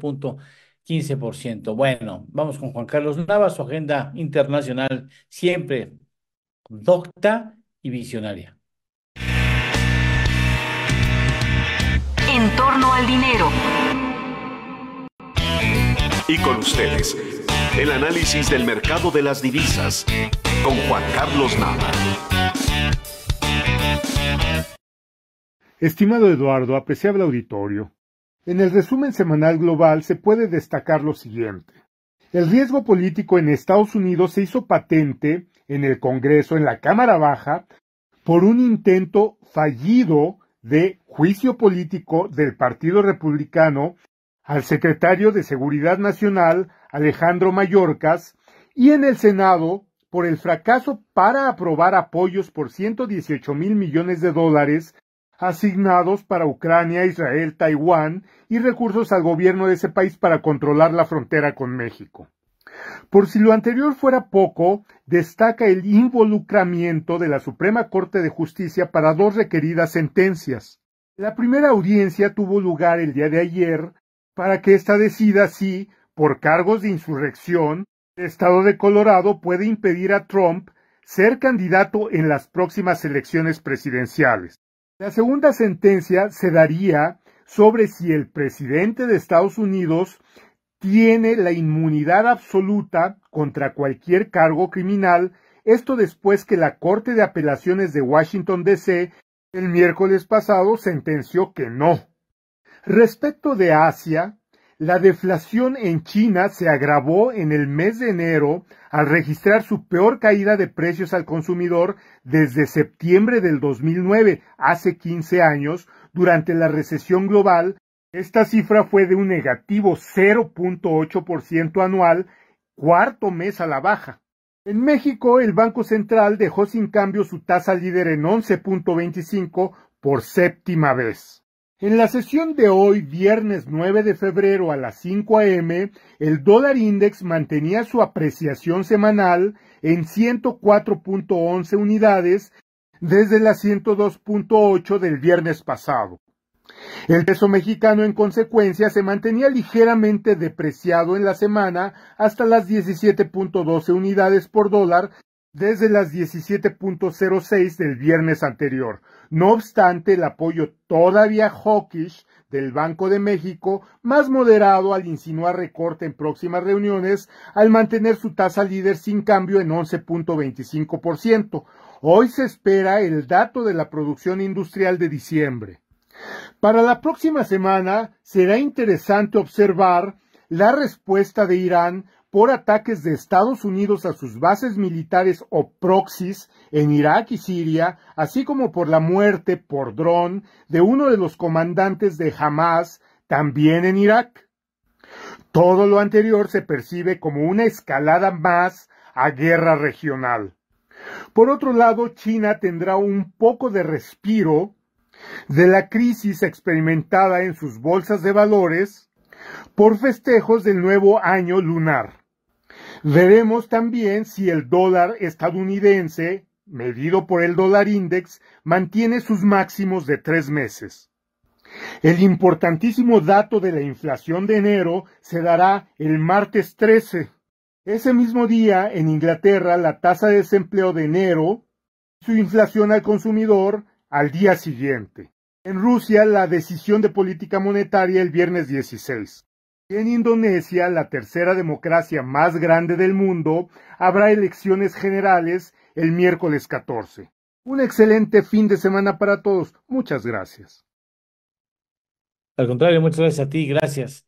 .15%. Bueno, vamos con Juan Carlos Nava, su agenda internacional siempre docta y visionaria. En torno al dinero. Y con ustedes, el análisis del mercado de las divisas con Juan Carlos Nava. Estimado Eduardo, apreciable auditorio, en el resumen semanal global se puede destacar lo siguiente. El riesgo político en Estados Unidos se hizo patente en el Congreso, en la Cámara Baja, por un intento fallido de juicio político del Partido Republicano al secretario de Seguridad Nacional, Alejandro Mayorkas, y en el Senado por el fracaso para aprobar apoyos por dieciocho mil millones de dólares asignados para Ucrania, Israel, Taiwán y recursos al gobierno de ese país para controlar la frontera con México. Por si lo anterior fuera poco, destaca el involucramiento de la Suprema Corte de Justicia para dos requeridas sentencias. La primera audiencia tuvo lugar el día de ayer para que esta decida si, por cargos de insurrección, el Estado de Colorado puede impedir a Trump ser candidato en las próximas elecciones presidenciales. La segunda sentencia se daría sobre si el presidente de Estados Unidos tiene la inmunidad absoluta contra cualquier cargo criminal, esto después que la Corte de Apelaciones de Washington, D.C., el miércoles pasado sentenció que no. Respecto de Asia, la deflación en China se agravó en el mes de enero al registrar su peor caída de precios al consumidor desde septiembre del 2009, hace 15 años, durante la recesión global. Esta cifra fue de un negativo 0.8% anual, cuarto mes a la baja. En México, el Banco Central dejó sin cambio su tasa líder en 11.25 por séptima vez. En la sesión de hoy, viernes 9 de febrero a las 5 a.m., el dólar index mantenía su apreciación semanal en 104.11 unidades desde las 102.8 del viernes pasado. El peso mexicano, en consecuencia, se mantenía ligeramente depreciado en la semana hasta las 17.12 unidades por dólar desde las 17.06 del viernes anterior. No obstante, el apoyo todavía hawkish del Banco de México, más moderado al insinuar recorte en próximas reuniones, al mantener su tasa líder sin cambio en 11.25%. Hoy se espera el dato de la producción industrial de diciembre. Para la próxima semana será interesante observar la respuesta de Irán por ataques de Estados Unidos a sus bases militares o proxies en Irak y Siria, así como por la muerte por dron de uno de los comandantes de Hamas, también en Irak. Todo lo anterior se percibe como una escalada más a guerra regional. Por otro lado, China tendrá un poco de respiro de la crisis experimentada en sus bolsas de valores por festejos del nuevo año lunar. Veremos también si el dólar estadounidense, medido por el dólar index, mantiene sus máximos de tres meses. El importantísimo dato de la inflación de enero se dará el martes 13. Ese mismo día, en Inglaterra, la tasa de desempleo de enero, su inflación al consumidor, al día siguiente. En Rusia, la decisión de política monetaria el viernes 16. En Indonesia, la tercera democracia más grande del mundo, habrá elecciones generales el miércoles 14. Un excelente fin de semana para todos. Muchas gracias. Al contrario, muchas gracias a ti. Gracias.